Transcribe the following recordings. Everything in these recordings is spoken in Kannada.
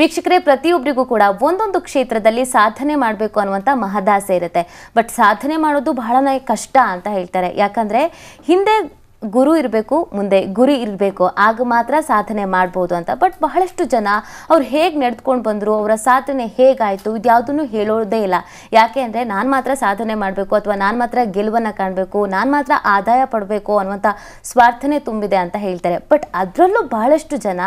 ವೀಕ್ಷಕರೇ ಪ್ರತಿಯೊಬ್ಬರಿಗೂ ಕೂಡ ಒಂದೊಂದು ಕ್ಷೇತ್ರದಲ್ಲಿ ಸಾಧನೆ ಮಾಡಬೇಕು ಅನ್ನುವಂಥ ಮಹದಾಸೆ ಇರುತ್ತೆ ಬಟ್ ಸಾಧನೆ ಮಾಡೋದು ಬಹಳ ಕಷ್ಟ ಅಂತ ಹೇಳ್ತಾರೆ ಯಾಕಂದರೆ ಹಿಂದೆ ಗುರು ಇರಬೇಕು ಮುಂದೆ ಗುರಿ ಇರಬೇಕು ಆಗ ಮಾತ್ರ ಸಾಧನೆ ಮಾಡ್ಬೋದು ಅಂತ ಬಟ್ ಬಹಳಷ್ಟು ಜನ ಅವ್ರು ಹೇಗೆ ನಡೆದುಕೊಂಡು ಬಂದರು ಅವರ ಸಾಧನೆ ಹೇಗಾಯಿತು ಇದು ಯಾವುದನ್ನು ಹೇಳೋದೇ ಇಲ್ಲ ಯಾಕೆ ಅಂದರೆ ನಾನು ಮಾತ್ರ ಸಾಧನೆ ಮಾಡಬೇಕು ಅಥವಾ ನಾನು ಮಾತ್ರ ಗೆಲುವನ್ನು ಕಾಣಬೇಕು ನಾನು ಮಾತ್ರ ಆದಾಯ ಪಡಬೇಕು ಅನ್ನುವಂಥ ಸ್ವಾರ್ಥನೆ ತುಂಬಿದೆ ಅಂತ ಹೇಳ್ತಾರೆ ಬಟ್ ಅದರಲ್ಲೂ ಬಹಳಷ್ಟು ಜನ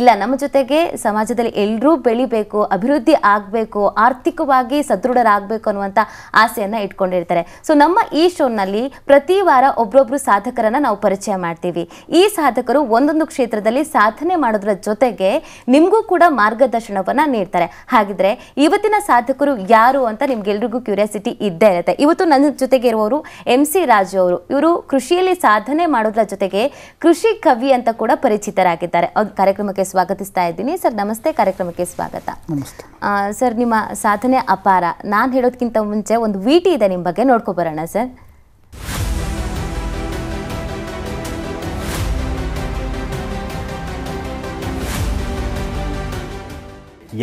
ಇಲ್ಲ ನಮ್ಮ ಜೊತೆಗೆ ಸಮಾಜದಲ್ಲಿ ಎಲ್ಲರೂ ಬೆಳಿಬೇಕು ಅಭಿವೃದ್ಧಿ ಆಗಬೇಕು ಆರ್ಥಿಕವಾಗಿ ಸದೃಢರಾಗಬೇಕು ಅನ್ನುವಂಥ ಆಸೆಯನ್ನು ಇಟ್ಕೊಂಡಿರ್ತಾರೆ ಸೊ ನಮ್ಮ ಈ ಶೋನಲ್ಲಿ ಪ್ರತಿ ವಾರ ಒಬ್ಬರೊಬ್ಬರು ಸಾಧಕರನ್ನು ನಾವು ಪರಿಚಯ ಮಾಡ್ತೀವಿ ಈ ಸಾಧಕರು ಒಂದೊಂದು ಕ್ಷೇತ್ರದಲ್ಲಿ ಸಾಧನೆ ಮಾಡೋದ್ರ ಜೊತೆಗೆ ನಿಮಗೂ ಕೂಡ ಮಾರ್ಗದರ್ಶನವನ್ನು ನೀಡ್ತಾರೆ ಹಾಗಿದ್ರೆ ಇವತ್ತಿನ ಸಾಧಕರು ಯಾರು ಅಂತ ನಿಮ್ಗೆಲ್ರಿಗೂ ಕ್ಯೂರಿಯಾಸಿಟಿ ಇದ್ದೇ ಇರುತ್ತೆ ಇವತ್ತು ನನ್ನ ಜೊತೆಗೆ ಇರುವವರು ಎಂ ಸಿ ರಾಜು ಅವರು ಇವರು ಕೃಷಿಯಲ್ಲಿ ಸಾಧನೆ ಮಾಡೋದ್ರ ಜೊತೆಗೆ ಕೃಷಿ ಕವಿ ಅಂತ ಕೂಡ ಪರಿಚಿತರಾಗಿದ್ದಾರೆ ಕಾರ್ಯಕ್ರಮಕ್ಕೆ ಸ್ವಾಗತಿಸ್ತಾ ಇದ್ದೀನಿ ಸರ್ ನಮಸ್ತೆ ಕಾರ್ಯಕ್ರಮಕ್ಕೆ ಸ್ವಾಗತ ಸರ್ ನಿಮ್ಮ ಸಾಧನೆ ಅಪಾರ ನಾನು ಹೇಳೋದಕ್ಕಿಂತ ಮುಂಚೆ ಒಂದು ವೀಟಿ ಇದೆ ನಿಮ್ಮ ಬಗ್ಗೆ ನೋಡ್ಕೊ ಬರೋಣ ಸರ್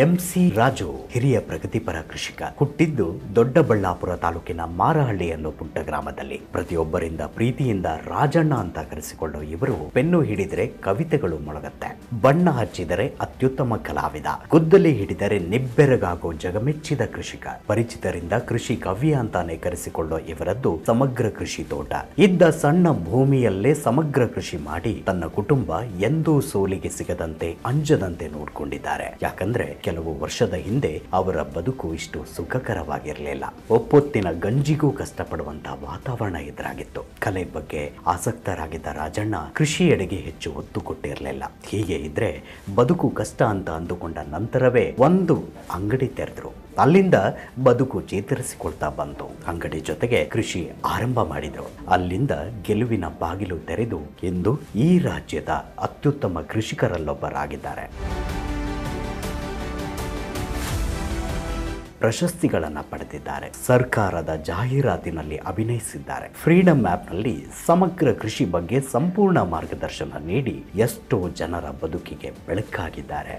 ಎಂ ಸಿ ರಾಜು ಹಿರಿಯ ಪ್ರಗತಿಪರ ಕೃಷಿಕ ಹುಟ್ಟಿದ್ದು ದೊಡ್ಡಬಳ್ಳಾಪುರ ತಾಲೂಕಿನ ಮಾರಹಳ್ಳಿ ಅನ್ನೋ ಪುಟ್ಟ ಗ್ರಾಮದಲ್ಲಿ ಪ್ರತಿಯೊಬ್ಬರಿಂದ ಪ್ರೀತಿಯಿಂದ ರಾಜಣ್ಣ ಅಂತ ಕರೆಸಿಕೊಳ್ಳೋ ಇವರು ಪೆನ್ನು ಹಿಡಿದರೆ ಕವಿತೆಗಳು ಮೊಳಗತ್ತೆ ಬಣ್ಣ ಹಚ್ಚಿದರೆ ಅತ್ಯುತ್ತಮ ಕಲಾವಿದ ಗುದ್ದಲಿ ಹಿಡಿದರೆ ನಿಬ್ಬೆರಗಾಗೋ ಜಗಮೆಚ್ಚಿದ ಕೃಷಿಕ ಪರಿಚಿತರಿಂದ ಕೃಷಿ ಕವಿಯ ಅಂತಾನೆ ಕರೆಸಿಕೊಳ್ಳೋ ಇವರದ್ದು ಸಮಗ್ರ ಕೃಷಿ ತೋಟ ಇದ್ದ ಸಣ್ಣ ಭೂಮಿಯಲ್ಲೇ ಸಮಗ್ರ ಕೃಷಿ ಮಾಡಿ ತನ್ನ ಕುಟುಂಬ ಎಂದೂ ಸೋಲಿಗೆ ಸಿಗದಂತೆ ಅಂಜದಂತೆ ನೋಡಿಕೊಂಡಿದ್ದಾರೆ ಯಾಕಂದ್ರೆ ಕೆಲವು ವರ್ಷದ ಹಿಂದೆ ಅವರ ಬದುಕು ಇಷ್ಟು ಸುಖಕರವಾಗಿರಲಿಲ್ಲ ಒಪ್ಪೊತ್ತಿನ ಗಂಜಿಗೂ ಕಷ್ಟಪಡುವಂತಹ ವಾತಾವರಣ ಎದುರಾಗಿತ್ತು ಕಲೆ ಬಗ್ಗೆ ಆಸಕ್ತರಾಗಿದ್ದ ರಾಜಣ್ಣ ಕೃಷಿಯೆಡೆಗೆ ಹೆಚ್ಚು ಒತ್ತು ಕೊಟ್ಟಿರಲಿಲ್ಲ ಹೀಗೆ ಇದ್ರೆ ಬದುಕು ಕಷ್ಟ ಅಂತ ಅಂದುಕೊಂಡ ನಂತರವೇ ಒಂದು ಅಂಗಡಿ ತೆರೆದ್ರು ಅಲ್ಲಿಂದ ಬದುಕು ಚೇತರಿಸಿಕೊಳ್ತಾ ಬಂತು ಅಂಗಡಿ ಜೊತೆಗೆ ಕೃಷಿ ಆರಂಭ ಮಾಡಿದ್ರು ಅಲ್ಲಿಂದ ಗೆಲುವಿನ ಬಾಗಿಲು ತೆರೆದು ಎಂದು ಈ ರಾಜ್ಯದ ಅತ್ಯುತ್ತಮ ಕೃಷಿಕರಲ್ಲೊಬ್ಬರಾಗಿದ್ದಾರೆ ಪ್ರಶಸ್ತಿಗಳನ್ನು ಪಡೆದಿದ್ದಾರೆ ಸರ್ಕಾರದ ಜಾಹೀರಾತಿನಲ್ಲಿ ಅಭಿನಯಿಸಿದ್ದಾರೆ ಫ್ರೀಡಮ್ ಆ್ಯಪ್ನಲ್ಲಿ ಸಮಗ್ರ ಕೃಷಿ ಬಗ್ಗೆ ಸಂಪೂರ್ಣ ಮಾರ್ಗದರ್ಶನ ನೀಡಿ ಎಷ್ಟೋ ಜನರ ಬದುಕಿಗೆ ಬೆಳಕಾಗಿದ್ದಾರೆ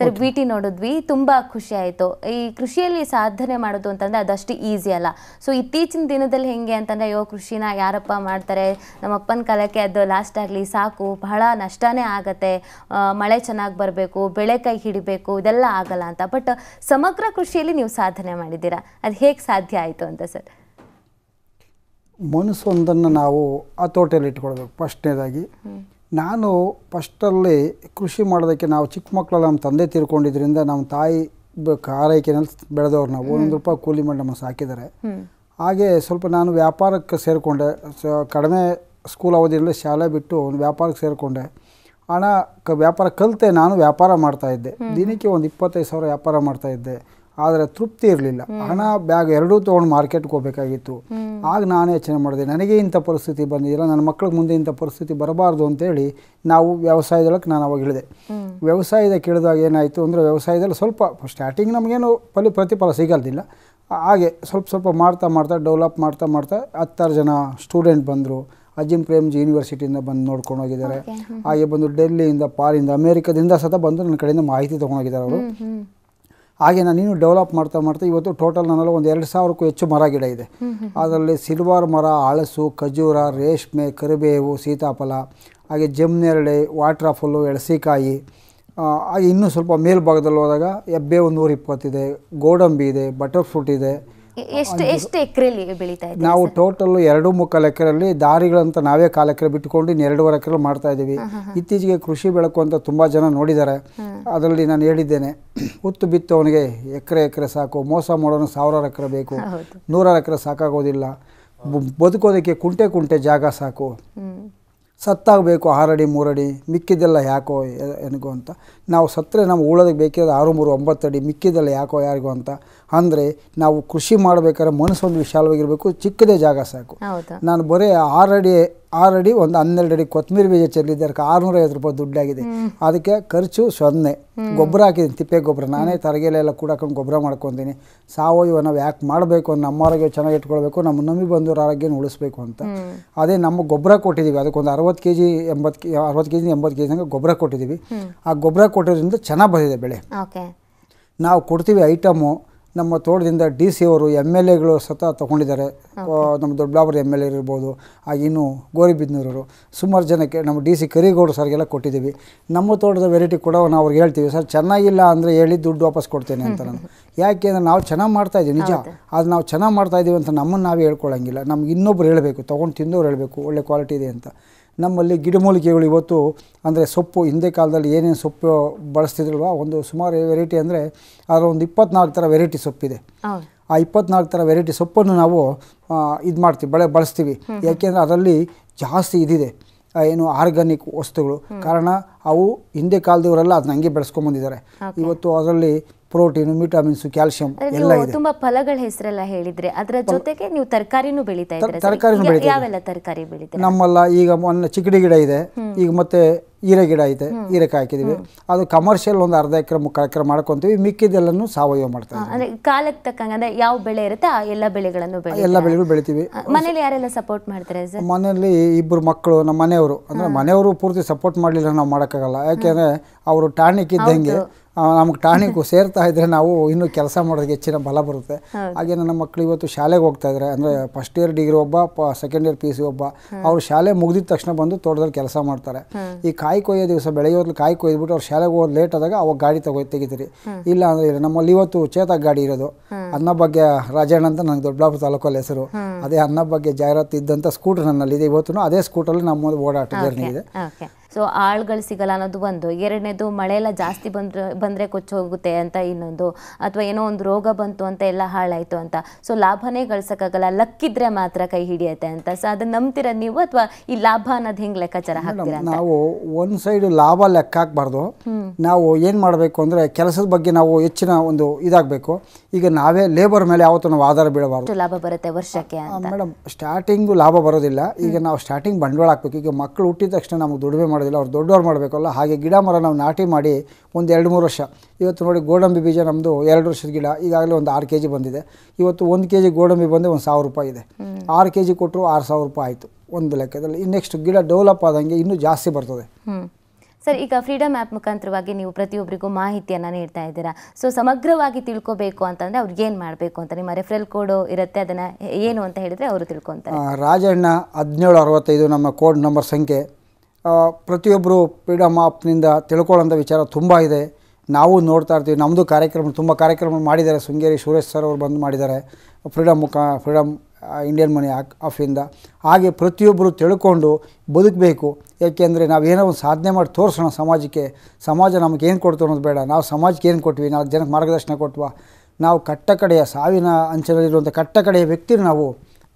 ಸರಿ ಭೇಟಿ ನೋಡಿದ್ವಿ ತುಂಬ ಖುಷಿ ಆಯಿತು ಈ ಕೃಷಿಯಲ್ಲಿ ಸಾಧನೆ ಮಾಡೋದು ಅಂತಂದರೆ ಅದಷ್ಟು ಈಸಿ ಅಲ್ಲ ಸೊ ಇತ್ತೀಚಿನ ದಿನದಲ್ಲಿ ಹೇಗೆ ಅಂತಂದರೆ ಅಯ್ಯೋ ಕೃಷಿನ ಯಾರಪ್ಪ ಮಾಡ್ತಾರೆ ನಮ್ಮ ಅಪ್ಪನ ಕಾಲಕ್ಕೆ ಅದು ಲಾಸ್ಟ್ ಆಗಲಿ ಸಾಕು ಬಹಳ ನಷ್ಟನೇ ಆಗತ್ತೆ ಮಳೆ ಚೆನ್ನಾಗಿ ಬರಬೇಕು ಬೆಳೆ ಕೈ ಹಿಡಿಬೇಕು ಇದೆಲ್ಲ ಆಗಲ್ಲ ಅಂತ ಬಟ್ ಸಮಗ್ರ ಕೃಷಿಯಲ್ಲಿ ನೀವು ಸಾಧನೆ ಮಾಡಿದ್ದೀರಾ ಅದು ಹೇಗೆ ಸಾಧ್ಯ ಆಯಿತು ಅಂತ ಸರ್ ಮನಸ್ಸೊಂದನ್ನು ನಾವು ತೋಟೆಯಲ್ಲಿ ಇಟ್ಕೊಳ್ಬೇಕು ಫಸ್ಟ್ನೇದಾಗಿ ನಾನು ಫಸ್ಟಲ್ಲಿ ಕೃಷಿ ಮಾಡೋದಕ್ಕೆ ನಾವು ಚಿಕ್ಕ ಮಕ್ಕಳಲ್ಲಿ ನಮ್ಮ ತಂದೆ ತೀರ್ಕೊಂಡಿದ್ದರಿಂದ ನಮ್ಮ ತಾಯಿ ಆರೈಕೆನಲ್ಲಿ ಬೆಳೆದವ್ರು ನಾವು ಒಂದು ರೂಪಾಯಿ ಕೂಲಿ ಮಾಡಿ ನಮ್ಮ ಸಾಕಿದ್ದಾರೆ ಹಾಗೆ ಸ್ವಲ್ಪ ನಾನು ವ್ಯಾಪಾರಕ್ಕೆ ಸೇರಿಕೊಂಡೆ ಕಡಿಮೆ ಸ್ಕೂಲ್ ಅವಧಿಯಲ್ಲಿ ಶಾಲೆ ಬಿಟ್ಟು ವ್ಯಾಪಾರಕ್ಕೆ ಸೇರಿಕೊಂಡೆ ಹಣ ಕ ವ್ಯಾಪಾರ ಕಲಿತೆ ನಾನು ವ್ಯಾಪಾರ ಮಾಡ್ತಾಯಿದ್ದೆ ದಿನಕ್ಕೆ ಒಂದು ಇಪ್ಪತ್ತೈದು ಸಾವಿರ ವ್ಯಾಪಾರ ಮಾಡ್ತಾಯಿದ್ದೆ ಆದರೆ ತೃಪ್ತಿ ಇರಲಿಲ್ಲ ಹಣ ಬ್ಯಾಗ್ ಎರಡೂ ತೊಗೊಂಡು ಮಾರ್ಕೆಟ್ಗೆ ಹೋಗ್ಬೇಕಾಗಿತ್ತು ಆಗ ನಾನು ಯೋಚನೆ ಮಾಡಿದೆ ನನಗೆ ಇಂಥ ಪರಿಸ್ಥಿತಿ ಬಂದಿದ್ದಿಲ್ಲ ನನ್ನ ಮಕ್ಳಿಗೆ ಮುಂದೆ ಇಂಥ ಪರಿಸ್ಥಿತಿ ಬರಬಾರ್ದು ಅಂತೇಳಿ ನಾವು ವ್ಯವಸಾಯದೊಳಗೆ ನಾನು ಅವಾಗ ಇಳಿದೆ ವ್ಯವಸಾಯದಕ್ಕೆ ಇಳಿದಾಗ ಏನಾಯಿತು ಅಂದರೆ ವ್ಯವಸಾಯದಲ್ಲಿ ಸ್ವಲ್ಪ ಸ್ಟಾರ್ಟಿಂಗ್ ನಮಗೇನು ಫಲ ಪ್ರತಿಫಲ ಸಿಗಲ್ದಿಲ್ಲ ಹಾಗೆ ಸ್ವಲ್ಪ ಸ್ವಲ್ಪ ಮಾಡ್ತಾ ಮಾಡ್ತಾ ಡೆವಲಪ್ ಮಾಡ್ತಾ ಮಾಡ್ತಾ ಹತ್ತಾರು ಜನ ಸ್ಟೂಡೆಂಟ್ ಬಂದರು ಅಜಿಮ್ ಪ್ರೇಮ್ಜಿ ಯೂನಿವರ್ಸಿಟಿಯಿಂದ ಬಂದು ನೋಡ್ಕೊಂಡು ಹೋಗಿದ್ದಾರೆ ಹಾಗೆ ಬಂದು ಡೆಲ್ಲಿಯಿಂದ ಪಾರಿಂದ ಅಮೇರಿಕದಿಂದ ಸತ ಬಂದು ನನ್ನ ಕಡೆಯಿಂದ ಮಾಹಿತಿ ತೊಗೊಂಡೋಗಿದ್ದಾರೆ ಅವರು ಹಾಗೆ ನಾನು ಇನ್ನು ಡೆವಲಪ್ ಮಾಡ್ತಾ ಮಾಡ್ತಾ ಇವತ್ತು ಟೋಟಲ್ ನನ್ನಲ್ಲಿ ಒಂದು ಎರಡು ಸಾವಿರಕ್ಕೂ ಹೆಚ್ಚು ಮರ ಗಿಡ ಇದೆ ಅದರಲ್ಲಿ ಸಿಲ್ವಾರ್ ಮರ ಹಳಸು ಖಜೂರ ರೇಷ್ಮೆ ಕರಿಬೇವು ಸೀತಾಫಲ ಹಾಗೆ ಜಮ್ನೆರಳೆ ವಾಟ್ರಾಫಲ್ಲು ಎಳಸಿಕಾಯಿ ಹಾಗೆ ಇನ್ನೂ ಸ್ವಲ್ಪ ಮೇಲ್ಭಾಗದಲ್ಲಿ ಹೋದಾಗ ಎಬ್ಬೆ ಒಂದು ನೂರ ಇಪ್ಪತ್ತಿದೆ ಗೋಡಂಬಿ ಇದೆ ಬಟರ್ ಫ್ರೂಟ್ ಇದೆ ಎಷ್ಟು ಎಷ್ಟು ನಾವು ಟೋಟಲ್ ಎರಡು ಮುಕ್ಕಾಲು ಎಕರೆಯಲ್ಲಿ ದಾರಿಗಳಂತ ನಾವೇ ಕಾಲು ಎಕರೆ ಬಿಟ್ಟುಕೊಂಡು ಇನ್ನು ಎರಡೂವರೆ ಎಕರೆ ಮಾಡ್ತಾ ಇದ್ದೀವಿ ಇತ್ತೀಚೆಗೆ ಕೃಷಿ ಬೆಳಕು ಅಂತ ತುಂಬ ಜನ ನೋಡಿದ್ದಾರೆ ಅದರಲ್ಲಿ ನಾನು ಹೇಳಿದ್ದೇನೆ ಉತ್ತು ಬಿತ್ತವನಿಗೆ ಎಕರೆ ಎಕರೆ ಸಾಕು ಮೋಸ ಮಾಡೋನು ಸಾವಿರಾರು ಎಕರೆ ಬೇಕು ನೂರಾರು ಎಕರೆ ಸಾಕಾಗೋದಿಲ್ಲ ಬದುಕೋದಕ್ಕೆ ಕುಂಟೆ ಕುಂಟೆ ಜಾಗ ಸಾಕು ಸತ್ತಾಗಬೇಕು ಆರಡಿ ಮೂರಡಿ ಮಿಕ್ಕಿದ್ದೆಲ್ಲ ಯಾಕೋ ಏನಿಗೋ ಅಂತ ನಾವು ಸತ್ತರೆ ನಾವು ಉಳೋದಕ್ಕೆ ಬೇಕಿರೋದು ಆರು ಮೂರು ಒಂಬತ್ತು ಅಡಿ ಮಿಕ್ಕಿದ್ದೆಲ್ಲ ಯಾಕೋ ಯಾರಿಗೋ ಅಂತ ಅಂದರೆ ನಾವು ಕೃಷಿ ಮಾಡಬೇಕಾದ್ರೆ ಮನಸ್ಸೊಂದು ವಿಶಾಲವಾಗಿರಬೇಕು ಚಿಕ್ಕದೇ ಜಾಗ ಸಾಕು ನಾನು ಬರೀ ಆರಡಿ ಆರು ಅಡಿ ಒಂದು ಹನ್ನೆರಡು ಅಡಿ ಕೊತ್ತಂಬರಿ ಬೀಜ ಚೆಲ್ಲಿದ್ದೆ ಅದಕ್ಕೆ ಆರುನೂರೈವತ್ತು ರೂಪಾಯಿ ದುಡ್ಡಾಗಿದೆ ಅದಕ್ಕೆ ಖರ್ಚು ಸೊನ್ನೆ ಗೊಬ್ಬರ ಹಾಕಿದ್ದೀನಿ ತಿಪ್ಪೆ ಗೊಬ್ಬರ ನಾನೇ ತರಗೆಲೆಲ್ಲ ಕೂಡಾಕೊಂಡು ಗೊಬ್ಬರ ಮಾಡ್ಕೊತೀನಿ ಸಾವಯವ ನಾವು ಯಾಕೆ ಮಾಡಬೇಕು ನಮ್ಮ ಆರೋಗ್ಯ ಚೆನ್ನಾಗಿ ಇಟ್ಕೊಳ್ಬೇಕು ನಮ್ಮ ನಂಬಿ ಬಂದವ್ರ ಆರೋಗ್ಯನ ಉಳಿಸ್ಬೇಕು ಅಂತ ಅದೇ ನಮ್ಮ ಗೊಬ್ಬರ ಕೊಟ್ಟಿದ್ದೀವಿ ಅದಕ್ಕೊಂದು ಅರವತ್ತು ಕೆ ಜಿ ಎಂಬತ್ತು ಕೆ ಅರವತ್ತು ಕೆ ಜಿ ಎಂಬತ್ತು ಕೆ ಜಿನಾಗ ಗೊಬ್ಬರ ಕೊಟ್ಟಿದ್ದೀವಿ ಆ ಗೊಬ್ಬರ ಕೊಟ್ಟಿರೋದ್ರಿಂದ ಚೆನ್ನಾಗಿ ಬಂದಿದೆ ಬೆಳೆ ನಾವು ಕೊಡ್ತೀವಿ ಐಟಮು ನಮ್ಮ ತೋಟದಿಂದ ಡಿ ಸಿ ಅವರು ಎಮ್ ಎಲ್ ಎಗಳು ಸತ ತೊಗೊಂಡಿದ್ದಾರೆ ನಮ್ಮ ದೊಡ್ಡಬಳ್ಳಾಪುರ ಎಮ್ ಎಲ್ ಎ ಇರ್ಬೋದು ಹಾಗೆ ಗೋರಿಬಿದ್ನೂರವರು ಸುಮಾರು ಜನಕ್ಕೆ ನಮ್ಮ ಡಿ ಸಿ ಕರಿಗೌಡರು ಸರ್ಗೆಲ್ಲ ಕೊಟ್ಟಿದ್ದೀವಿ ನಮ್ಮ ತೋಟದ ವೆರೈಟಿ ಕೂಡ ನಾವು ಅವ್ರಿಗೆ ಹೇಳ್ತೀವಿ ಸರ್ ಚೆನ್ನಾಗಿಲ್ಲ ಅಂದರೆ ಹೇಳಿ ದುಡ್ಡು ವಾಪಸ್ ಕೊಡ್ತೇನೆ ಅಂತ ನಾನು ಯಾಕೆ ಅಂದರೆ ನಾವು ಚೆನ್ನಾಗಿ ಮಾಡ್ತಾಯಿದ್ದೀವಿ ನಿಜ ಅದು ನಾವು ಚೆನ್ನಾಗಿ ಮಾಡ್ತಾಯಿದ್ದೀವಿ ಅಂತ ನಮ್ಮನ್ನು ನಾವೇ ಹೇಳ್ಕೊಳ್ಳೋಂಗಿಲ್ಲ ನಮ್ಗೆ ಇನ್ನೊಬ್ರು ಹೇಳಬೇಕು ತೊಗೊಂಡು ತಿಂದವ್ರು ಹೇಳಬೇಕು ಒಳ್ಳೆ ಕ್ವಾಲಿಟಿ ಇದೆ ಅಂತ ನಮ್ಮಲ್ಲಿ ಗಿಡಮೂಲಿಕೆಗಳು ಇವತ್ತು ಅಂದರೆ ಸೊಪ್ಪು ಹಿಂದೆ ಕಾಲದಲ್ಲಿ ಏನೇನು ಸೊಪ್ಪು ಬಳಸ್ತಿದ್ರಲ್ವ ಒಂದು ಸುಮಾರು ವೆರೈಟಿ ಅಂದರೆ ಅದರ ಒಂದು ಇಪ್ಪತ್ನಾಲ್ಕು ಥರ ವೆರೈಟಿ ಸೊಪ್ಪಿದೆ ಆ ಇಪ್ಪತ್ನಾಲ್ಕು ಥರ ವೆರೈಟಿ ಸೊಪ್ಪನ್ನು ನಾವು ಇದು ಮಾಡ್ತೀವಿ ಬಳೆ ಬಳಸ್ತೀವಿ ಯಾಕೆಂದರೆ ಅದರಲ್ಲಿ ಜಾಸ್ತಿ ಇದಿದೆ ಏನು ಆರ್ಗಾನಿಕ್ ವಸ್ತುಗಳು ಕಾರಣ ಅವು ಹಿಂದೆ ಕಾಲದವರೆಲ್ಲ ಅದನ್ನ ಹಂಗೆ ಬಂದಿದ್ದಾರೆ ಇವತ್ತು ಅದರಲ್ಲಿ ಪ್ರೋಟೀನ್ ವಿಟಮಿನ್ಸ್ ಕ್ಯಾಲ್ಸಿಯಂ ಎಲ್ಲ ಇದೆ ತುಂಬಾ ಫಲಗಳ ಹೆಸರೆಲ್ಲ ಹೇಳಿದ್ರೆ ಅದರ ಜೊತೆಗೆ ನೀವು ತರಕಾರಿನೂ ಬೆಳೀತಾ ಇದ್ದೀರಾ ತರಕಾರಿನೂ ಯಾವೆಲ್ಲ ತರಕಾರಿ ಬೆಳೀತಾರೆ ನಮ್ಮಲ್ಲ ಈಗ ಮೊನ್ನೆ ಚಿಕ್ಕಡಿ ಗಿಡ ಇದೆ ಈಗ ಮತ್ತೆ ಹೀರೆ ಗಿಡ ಐತೆ ಹೀರೆಕ ಹಾಕಿದೀವಿ ಅದು ಕಮರ್ಷಿಯಲ್ ಒಂದು ಅರ್ಧ ಎಕರೆ ಮುಕ್ಕಾಲು ಎಕರೆ ಮಾಡ್ಕೊಂತೀವಿ ಮಿಕ್ಕಿದ್ದೆಲ್ಲನೂ ಸಾವಯವ ಮಾಡ್ತಾರೆ ಅಂದ್ರೆ ಕಾಲಕ್ಕೆ ತಕ್ಕಂಗೆ ಅಂದ್ರೆ ಯಾವ ಬೆಳೆ ಇರುತ್ತೆ ಆ ಎಲ್ಲ ಬೆಳೆಗಳನ್ನು ಎಲ್ಲ ಬೆಳೆಗಳು ಬೆಳಿತೀವಿ ಮನೇಲಿ ಯಾರೆಲ್ಲ ಸಪೋರ್ಟ್ ಮಾಡ್ತಾರೆ ಮನೆಯಲ್ಲಿ ಇಬ್ಬರು ಮಕ್ಕಳು ನಮ್ಮ ಮನೆಯವರು ಅಂದ್ರೆ ಮನೆಯವರು ಪೂರ್ತಿ ಸಪೋರ್ಟ್ ಮಾಡಲಿಲ್ಲ ನಾವು ಮಾಡೋಕ್ಕಾಗಲ್ಲ ಯಾಕೆಂದ್ರೆ ಅವರು ಟಾನಿಕ್ ಇದ್ದಂಗೆ ನಮಗೆ ಟಾಣಿಕು ಸೇರ್ತಾ ಇದ್ರೆ ನಾವು ಇನ್ನೂ ಕೆಲಸ ಮಾಡೋದಕ್ಕೆ ಹೆಚ್ಚಿನ ಬಲ ಬರುತ್ತೆ ಹಾಗೆ ನನ್ನ ಮಕ್ಕಳು ಇವತ್ತು ಶಾಲೆಗೆ ಹೋಗ್ತಾ ಇದ್ದಾರೆ ಅಂದರೆ ಫಸ್ಟ್ ಇಯರ್ ಡಿಗ್ರಿ ಒಬ್ಬ ಸೆಕೆಂಡ್ ಇಯರ್ ಪಿ ಸಿ ಒಬ್ಬ ಅವ್ರು ಶಾಲೆ ಮುಗಿದ ತಕ್ಷಣ ಬಂದು ತೋಟದಲ್ಲಿ ಕೆಲಸ ಮಾಡ್ತಾರೆ ಈ ಕಾಯಿ ಕೊಯ್ಯೋ ದಿವಸ ಬೆಳಗ್ಗೆ ಕಾಯಿ ಕೊಯ್ದ್ಬಿಟ್ಟು ಅವ್ರು ಶಾಲೆಗೆ ಹೋಗೋದು ಲೇಟ್ ಆದಾಗ ಅವಾಗ ಗಾಡಿ ತಗೋ ತೆಗಿತೀರಿ ಇಲ್ಲ ಅಂದ್ರೆ ಇಲ್ಲ ನಮ್ಮಲ್ಲಿ ಇವತ್ತು ಚೇತಕ್ ಗಾಡಿ ಇರೋದು ಅನ್ನ ಬಗ್ಗೆ ರಾಜಣ್ಣ ಅಂತ ನನಗೆ ದೊಡ್ಡಬಾಪು ತಾಲೂಕಲ್ಲಿ ಹೆಸರು ಅದೇ ಅನ್ನ ಬಗ್ಗೆ ಜಾಹೀರಾತು ಇದ್ದಂಥ ಸ್ಕೂಟರ್ ನನ್ನಲ್ಲಿ ಇದೆ ಇವತ್ತು ಅದೇ ಸ್ಕೂಟರಲ್ಲಿ ನಮ್ಮ ಓಡಾಟ ಜರ್ನಿ ಇದೆ ಸೊ ಆಳುಗಳು ಸಿಗಲ್ಲ ಅನ್ನೋದು ಒಂದು ಎರಡನೇದು ಮಳೆ ಎಲ್ಲ ಜಾಸ್ತಿ ಬಂದ್ರೆ ಬಂದರೆ ಕೊಚ್ಚೋಗುತ್ತೆ ಅಂತ ಇನ್ನೊಂದು ಅಥವಾ ಏನೋ ಒಂದು ರೋಗ ಬಂತು ಅಂತ ಎಲ್ಲ ಹಾಳಾಯಿತು ಅಂತ ಸೊ ಲಾಭನೇ ಗಳಿಸೋಕ್ಕಾಗಲ್ಲ ಲಕ್ಕಿದ್ರೆ ಮಾತ್ರ ಕೈ ಹಿಡಿಯುತ್ತೆ ಅಂತ ಸೊ ಅದನ್ನ ನಂಬ್ತೀರ ನೀವು ಅಥವಾ ಈ ಲಾಭ ಅನ್ನೋದು ಹೆಂಗೆ ಲೆಕ್ಕಾಚಾರ ಹಾಕ್ತೀರಾ ನಾವು ಒಂದು ಸೈಡ್ ಲಾಭ ಲೆಕ್ಕ ಹಾಕಬಾರ್ದು ನಾವು ಏನು ಮಾಡಬೇಕು ಅಂದರೆ ಕೆಲಸದ ಬಗ್ಗೆ ನಾವು ಹೆಚ್ಚಿನ ಒಂದು ಇದಾಗಬೇಕು ಈಗ ನಾವೇ ಲೇಬರ್ ಮೇಲೆ ಯಾವತ್ತೂ ನಾವು ಆಧಾರ ಬೀಳಬಾರ್ದು ಲಾಭ ಬರುತ್ತೆ ವರ್ಷಕ್ಕೆ ಮೇಡಮ್ ಸ್ಟಾರ್ಟಿಂಗು ಲಾಭ ಬರೋದಿಲ್ಲ ಈಗ ನಾವು ಸ್ಟಾರ್ಟಿಂಗ್ ಬಂಡವಾಳ ಹಾಕ್ಬೇಕು ಈಗ ಮಕ್ಕಳು ಹುಟ್ಟಿದ ತಕ್ಷಣ ನಮಗೆ ದುಡಿಮೆ ಮಾಡೋದಿಲ್ಲ ಅವ್ರು ದೊಡ್ಡವ್ರು ಮಾಡಬೇಕಲ್ಲ ಹಾಗೆ ಗಿಡ ಮರ ನಾವು ನಾಟಿ ಮಾಡಿ ಒಂದು ಎರಡು ಮೂರು ವರ್ಷ ಇವತ್ತು ನೋಡಿ ಗೋಡಂಬಿ ಬೀಜ ನಮ್ಮದು ಎರಡು ವರ್ಷದ ಗಿಡ ಈಗಾಗಲೇ ಒಂದು ಆರು ಕೆ ಜಿ ಬಂದಿದೆ ಇವತ್ತು ಒಂದು ಕೆ ಜಿ ಗೋಡಂಬಿ ಬಂದು ಒಂದು ಸಾವಿರ ರೂಪಾಯಿ ಇದೆ ಆರು ಕೆ ಜಿ ಕೊಟ್ಟರು ಆರು ಸಾವಿರ ರೂಪಾಯಿ ಆಯಿತು ಒಂದು ಲೆಕ್ಕದಲ್ಲಿ ಇನ್ನು ನೆಕ್ಸ್ಟ್ ಗಿಡ ಡೆವಲಪ್ ಆದಂಗೆ ಇನ್ನೂ ಜಾಸ್ತಿ ಬರ್ತದೆ ಸರ್ ಈಗ ಫ್ರೀಡಮ್ ಆ್ಯಪ್ ಮುಖಾಂತರವಾಗಿ ನೀವು ಪ್ರತಿಯೊಬ್ಬರಿಗೂ ಮಾಹಿತಿಯನ್ನು ನೀಡ್ತಾ ಇದ್ದೀರಾ ಸೊ ಸಮಗ್ರವಾಗಿ ತಿಳ್ಕೋಬೇಕು ಅಂತಂದರೆ ಅವ್ರಿಗೆ ಏನು ಮಾಡಬೇಕು ಅಂತ ನಿಮ್ಮ ರೆಫರಲ್ ಕೋಡು ಇರುತ್ತೆ ಅದನ್ನು ಏನು ಅಂತ ಹೇಳಿದರೆ ಅವರು ತಿಳ್ಕೊತಾರೆ ರಾಜಣ್ಣ ಹದಿನೇಳು ಅರವತ್ತೈದು ನಮ್ಮ ಕೋಡ್ ನಂಬರ್ ಸಂಖ್ಯೆ ಪ್ರತಿಯೊಬ್ಬರು ಫ್ರೀಡಮ್ ಆಪ್ನಿಂದ ತಿಳ್ಕೊಳ್ಳೋಂಥ ವಿಚಾರ ತುಂಬ ಇದೆ ನಾವು ನೋಡ್ತಾ ಇರ್ತೀವಿ ನಮ್ಮದು ಕಾರ್ಯಕ್ರಮ ತುಂಬ ಕಾರ್ಯಕ್ರಮ ಮಾಡಿದ್ದಾರೆ ಶೃಂಗೇರಿ ಸುರೇಶ್ ಸರ್ ಅವರು ಬಂದು ಮಾಡಿದ್ದಾರೆ ಫ್ರೀಡಮ್ ಮುಖ ಫ್ರೀಡಮ್ ಇಂಡಿಯನ್ ಮನಿ ಆಕ್ ಆಫಿಂದ ಹಾಗೆ ಪ್ರತಿಯೊಬ್ಬರು ತಿಳ್ಕೊಂಡು ಬದುಕಬೇಕು ಏಕೆಂದರೆ ನಾವು ಏನೋ ಒಂದು ಸಾಧನೆ ಮಾಡಿ ತೋರಿಸೋಣ ಸಮಾಜಕ್ಕೆ ಸಮಾಜ ನಮಗೆ ಏನು ಕೊಡ್ತು ಅನ್ನೋದು ಬೇಡ ನಾವು ಸಮಾಜಕ್ಕೆ ಏನು ಕೊಟ್ವಿ ನಾವು ಜನಕ್ಕೆ ಮಾರ್ಗದರ್ಶನ ಕೊಟ್ವ ನಾವು ಕಟ್ಟಕಡೆಯ ಸಾವಿನ ಅಂಚಲಲ್ಲಿರುವಂಥ ಕಟ್ಟಕಡೆಯ ಕಡೆಯ ವ್ಯಕ್ತಿ ನಾವು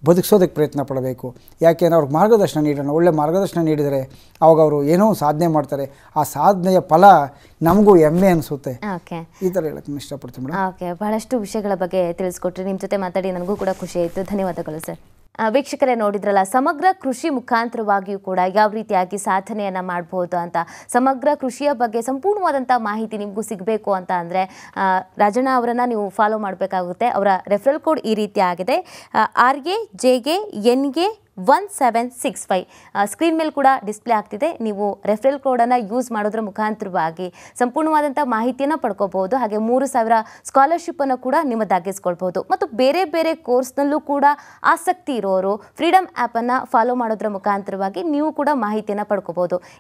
ಬದುಕಿಸೋದಕ್ಕೆ ಪ್ರಯತ್ನ ಪಡಬೇಕು ಯಾಕೆಂದರೆ ಅವ್ರಿಗೆ ಮಾರ್ಗದರ್ಶನ ನೀಡೋಣ ಒಳ್ಳೆ ಮಾರ್ಗದರ್ಶನ ನೀಡಿದರೆ ಅವಾಗ ಅವರು ಏನೋ ಸಾಧನೆ ಮಾಡ್ತಾರೆ ಆ ಸಾಧನೆಯ ಫಲ ನಮಗೂ ಹೆಮ್ಮೆ ಅನಿಸುತ್ತೆ ಈ ಥರ ಹೇಳಕ್ಕೆ ಇಷ್ಟಪಡ್ತೀನಿ ಮೇಡಮ್ ಓಕೆ ಬಹಳಷ್ಟು ವಿಷಯಗಳ ಬಗ್ಗೆ ತಿಳಿಸ್ಕೊಟ್ರಿ ನಿಮ್ಮ ಜೊತೆ ಮಾತಾಡಿ ನನಗೂ ಕೂಡ ಖುಷಿ ಆಯಿತು ಧನ್ಯವಾದಗಳು ಸರ್ ವೀಕ್ಷಕರೇ ನೋಡಿದ್ರಲ್ಲ ಸಮಗ್ರ ಕೃಷಿ ಮುಖಾಂತರವಾಗಿಯೂ ಕೂಡ ಯಾವ ರೀತಿಯಾಗಿ ಸಾಧನೆಯನ್ನು ಮಾಡ್ಬೋದು ಅಂತ ಸಮಗ್ರ ಕೃಷಿಯ ಬಗ್ಗೆ ಸಂಪೂರ್ಣವಾದಂಥ ಮಾಹಿತಿ ನಿಮಗೂ ಸಿಗಬೇಕು ಅಂತ ಅಂದರೆ ರಾಜಣ್ಣ ಅವರನ್ನು ನೀವು ಫಾಲೋ ಮಾಡಬೇಕಾಗುತ್ತೆ ಅವರ ರೆಫರಲ್ ಕೋಡ್ ಈ ರೀತಿ ಆಗಿದೆ ಆರ್ಗೆ ಜೆಗೆ ಎನ್ಗೆ one seven six five screen ಮೇಲೆ ಕೂಡ ಡಿಸ್ಪ್ಲೇ ಆಗ್ತಿದೆ ನೀವು ರೆಫ್ರಲ್ ಕೋಡನ್ನು ಯೂಸ್ ಮಾಡೋದ್ರ ಮುಖಾಂತರವಾಗಿ ಸಂಪೂರ್ಣವಾದಂಥ ಮಾಹಿತಿಯನ್ನು ಪಡ್ಕೋಬಹುದು ಹಾಗೆ ಮೂರು ಸಾವಿರ ಸ್ಕಾಲರ್ಶಿಪ್ಪನ್ನು ಕೂಡ ನಿಮ್ಮದಾಗಿಸ್ಕೊಳ್ಬಹುದು ಮತ್ತು ಬೇರೆ ಬೇರೆ ಕೋರ್ಸ್ನಲ್ಲೂ ಕೂಡ ಆಸಕ್ತಿ ಇರೋರು ಫ್ರೀಡಮ್ ಆ್ಯಪನ್ನು ಫಾಲೋ ಮಾಡೋದ್ರ ಮುಖಾಂತರವಾಗಿ ನೀವು ಕೂಡ ಮಾಹಿತಿಯನ್ನು ಪಡ್ಕೋಬೋದು